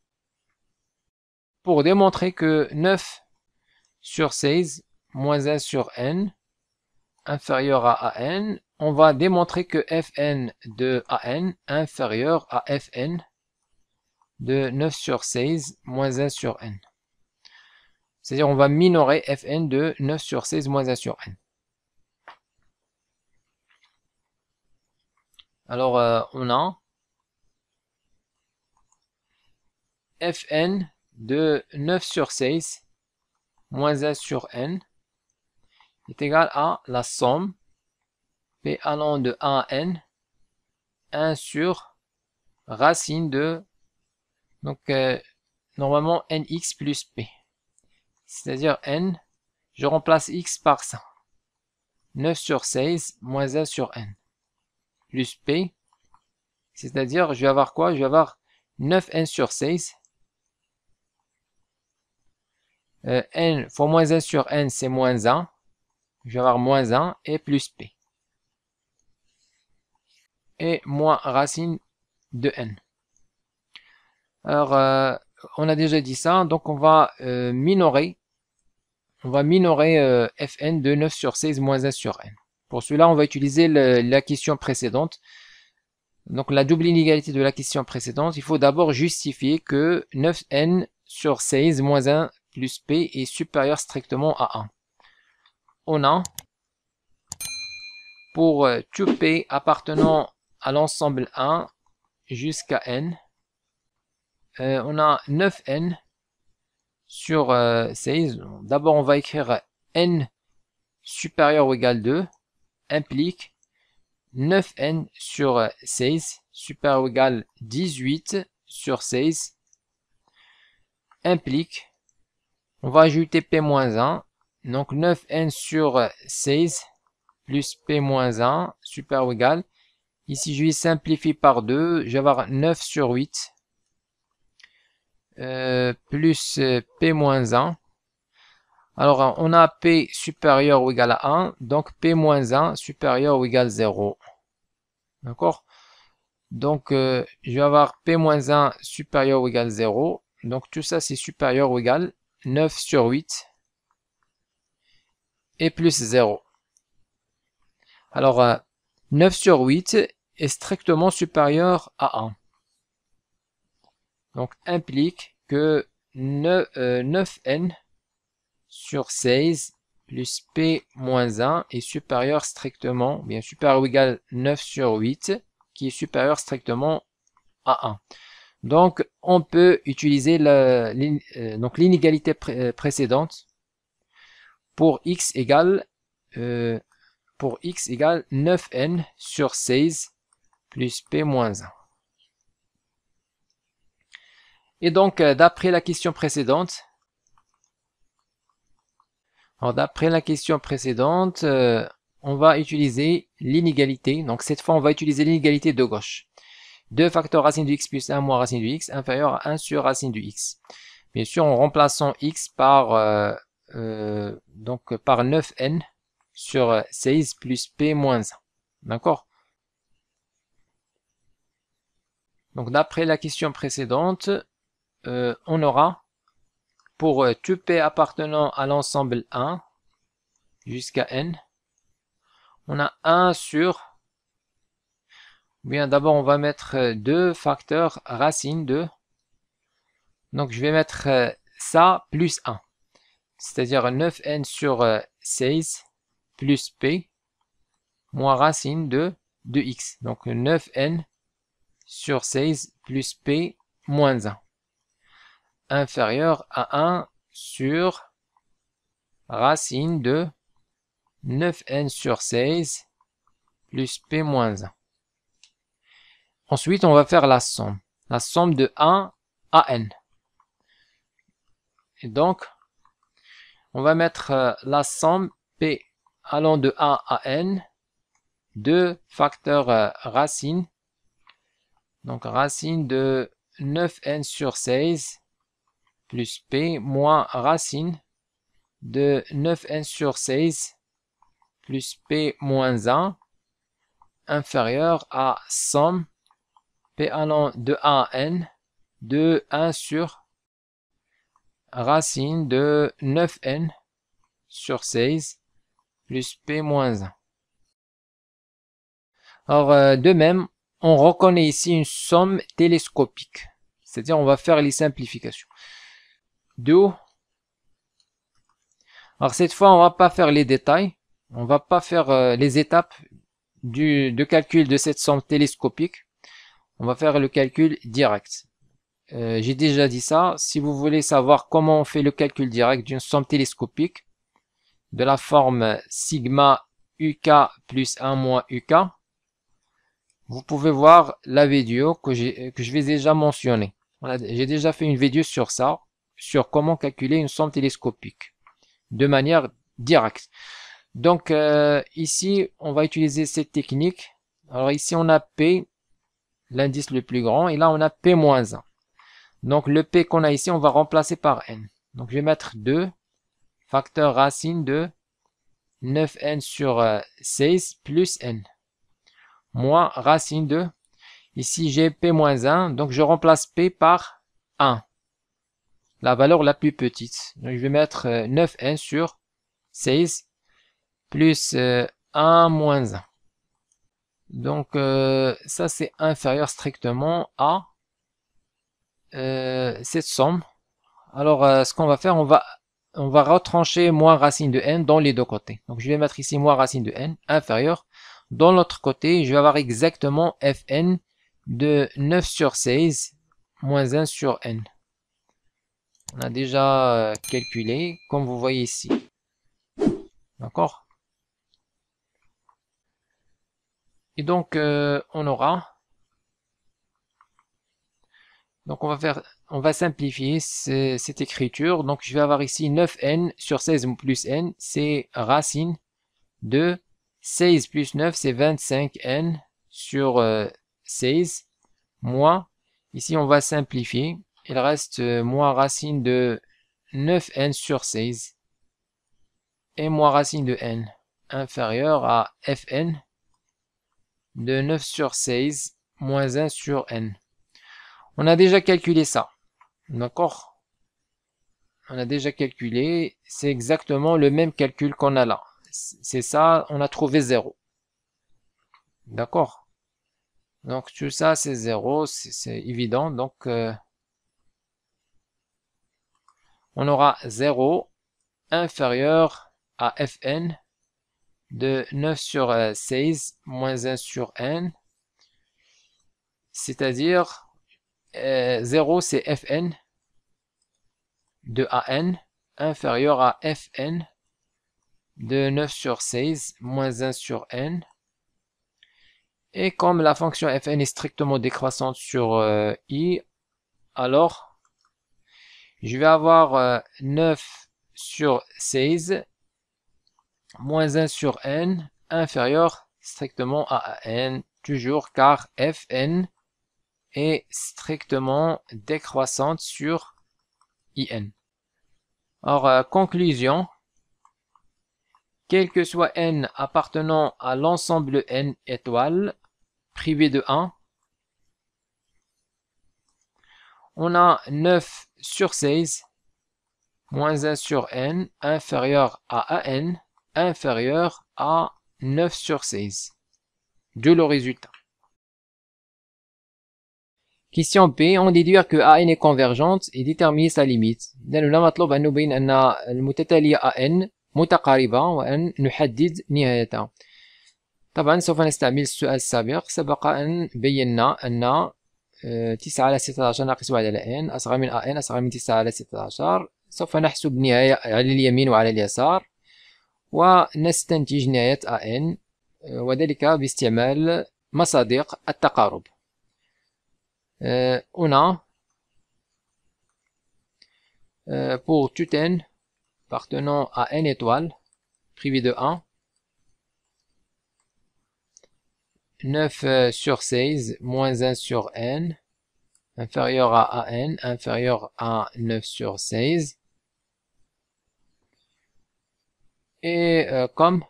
Pour démontrer que 9 sur 16 moins 1 sur n inférieur à AN, on va démontrer que Fn de AN inférieur à Fn de 9 sur 16 moins 1 sur n. C'est-à-dire on va minorer Fn de 9 sur 16 moins 1 sur n. Alors euh, on a Fn de 9 sur 16 moins 1 sur n est égal à la somme P allant de 1 à n 1 sur racine de donc euh, normalement nx plus p c'est à dire n je remplace x par ça 9 sur 16 moins 1 sur n plus p c'est à dire je vais avoir quoi je vais avoir 9n sur 16 euh, n fois moins 1 sur n c'est moins 1 je vais avoir moins 1 et plus p. Et moins racine de n. Alors, euh, on a déjà dit ça, donc on va euh, minorer, on va minorer euh, fn de 9 sur 16 moins 1 sur n. Pour cela, on va utiliser la question précédente. Donc la double inégalité de la question précédente, il faut d'abord justifier que 9n sur 16 moins 1 plus p est supérieur strictement à 1. Oh on a pour euh, tout P appartenant à l'ensemble 1 jusqu'à n. Euh, on a 9n sur 16. Euh, D'abord, on va écrire n supérieur ou égal 2 implique 9n sur 16 supérieur ou égal 18 sur 16 implique, on va ajouter p-1 donc 9n sur 16 plus p moins 1 super ou égal. Ici, je vais simplifier par 2. Je vais avoir 9 sur 8 euh, plus p moins 1. Alors, on a p supérieur ou égal à 1, donc p moins 1 supérieur ou égal à 0. D'accord Donc, euh, je vais avoir p moins 1 supérieur ou égal à 0. Donc, tout ça, c'est supérieur ou égal 9 sur 8 et plus 0. Alors, 9 euh, sur 8 est strictement supérieur à 1. Donc, implique que 9, euh, n sur 16 plus p moins 1 est supérieur strictement, bien supérieur ou égal 9 sur 8, qui est supérieur strictement à 1. Donc, on peut utiliser euh, l'inégalité précédente pour x égale euh, pour x 9n sur 16 plus p moins 1. Et donc, euh, d'après la question précédente, d'après la question précédente, euh, on va utiliser l'inégalité. Donc, cette fois, on va utiliser l'inégalité de gauche. 2 facteurs racine du x plus 1 moins racine du x inférieur à 1 sur racine du x. Bien sûr, en remplaçant x par, euh, euh, donc par 9n sur 16 plus p moins 1. D'accord Donc d'après la question précédente, euh, on aura pour euh, tout p appartenant à l'ensemble 1 jusqu'à n, on a 1 sur bien d'abord on va mettre 2 facteurs racine de donc je vais mettre ça plus 1 c'est-à-dire 9n sur 16 euh, plus p moins racine de 2x. Donc 9n sur 16 plus p moins 1 inférieur à 1 sur racine de 9n sur 16 plus p moins 1. Ensuite, on va faire la somme. La somme de 1 à n. Et donc, on va mettre euh, la somme P allant de A à N de facteur euh, racine. Donc racine de 9N sur 16 plus P moins racine de 9N sur 16 plus P moins 1 inférieur à somme P allant de A à N de 1 sur racine de 9n sur 16 plus p moins 1. Alors, euh, de même, on reconnaît ici une somme télescopique. C'est-à-dire, on va faire les simplifications. De haut. Alors, cette fois, on va pas faire les détails. On va pas faire euh, les étapes du, de calcul de cette somme télescopique. On va faire le calcul direct. Euh, j'ai déjà dit ça. Si vous voulez savoir comment on fait le calcul direct d'une somme télescopique de la forme sigma uk plus 1 moins uk, vous pouvez voir la vidéo que, que je vais déjà mentionner. J'ai déjà fait une vidéo sur ça, sur comment calculer une somme télescopique de manière directe. Donc euh, ici, on va utiliser cette technique. Alors ici, on a P, l'indice le plus grand, et là, on a P-1. Donc le P qu'on a ici, on va remplacer par N. Donc je vais mettre 2 facteur racine de 9N sur 16 euh, plus N moins racine de, ici j'ai P moins 1, donc je remplace P par 1, la valeur la plus petite. Donc je vais mettre 9N euh, sur 16 plus 1 euh, moins 1. Donc ça c'est inférieur strictement à euh, cette somme. Alors, euh, ce qu'on va faire, on va, on va retrancher moins racine de n dans les deux côtés. Donc, je vais mettre ici moins racine de n inférieur Dans l'autre côté, je vais avoir exactement fn de 9 sur 16 moins 1 sur n. On a déjà euh, calculé, comme vous voyez ici. D'accord Et donc, on aura donc on va faire, on va simplifier cette écriture. Donc je vais avoir ici 9n sur 16 plus n, c'est racine de 16 plus 9, c'est 25n sur 16, euh, moins, ici on va simplifier, il reste euh, moins racine de 9n sur 16, et moins racine de n, inférieur à fn de 9 sur 16, moins 1 sur n. On a déjà calculé ça. D'accord On a déjà calculé. C'est exactement le même calcul qu'on a là. C'est ça, on a trouvé 0. D'accord Donc tout ça, c'est 0, c'est évident. Donc, euh, on aura 0 inférieur à fn de 9 sur 16 euh, moins 1 sur n, c'est-à-dire 0 euh, c'est fn de an inférieur à fn de 9 sur 16 moins 1 sur n. Et comme la fonction fn est strictement décroissante sur euh, i, alors je vais avoir 9 euh, sur 16 moins 1 sur n inférieur strictement à n toujours car fn est strictement décroissante sur IN. Or, euh, conclusion, quel que soit n appartenant à l'ensemble n étoiles privé de 1, on a 9 sur 16, moins 1 sur n, inférieur à AN, inférieur à 9 sur 16. De le résultat. كيستيون بي اون ديدوير كو ا ان كونفيرجونت اي ديتيرميني سا ليميت لأن هنا مطلوب ان نبين ان المتتاليه ا ان متقاربه وان نحدد نهايتها طبعا سوف نستعمل السؤال السابق سبق ان بينا ان 9 على 16 ناقص 1 على ان اصغر من ان اصغر من 9 على 16 سوف نحسب نهاية على اليمين وعلى اليسار ونستنتج نهاية ان وذلك باستعمال مصادق التقارب Euh, on a euh, pour tout n appartenant à n étoiles privé de 1 9 euh, sur 16 moins 1 sur n inférieur à n inférieur à 9 sur 16 et euh, comme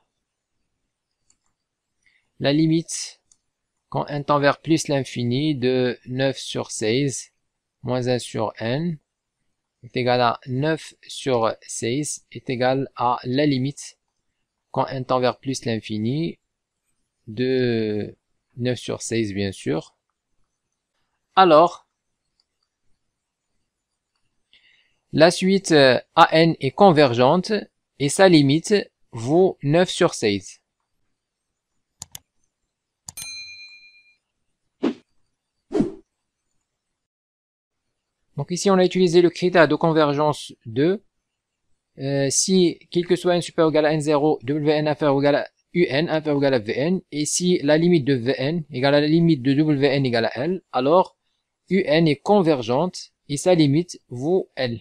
la limite quand n tend vers plus l'infini de 9 sur 16 moins 1 sur n est égal à 9 sur 16 est égal à la limite quand n tend vers plus l'infini de 9 sur 16 bien sûr. Alors, la suite euh, AN est convergente et sa limite vaut 9 sur 16. Donc ici, on a utilisé le critère de convergence 2. Euh, si, quelque que soit n supérieur égal à n0, wn inférieur ou égal à un inférieur égal à vn, et si la limite de vn égale à la limite de wn égale à l, alors un est convergente et sa limite vaut l.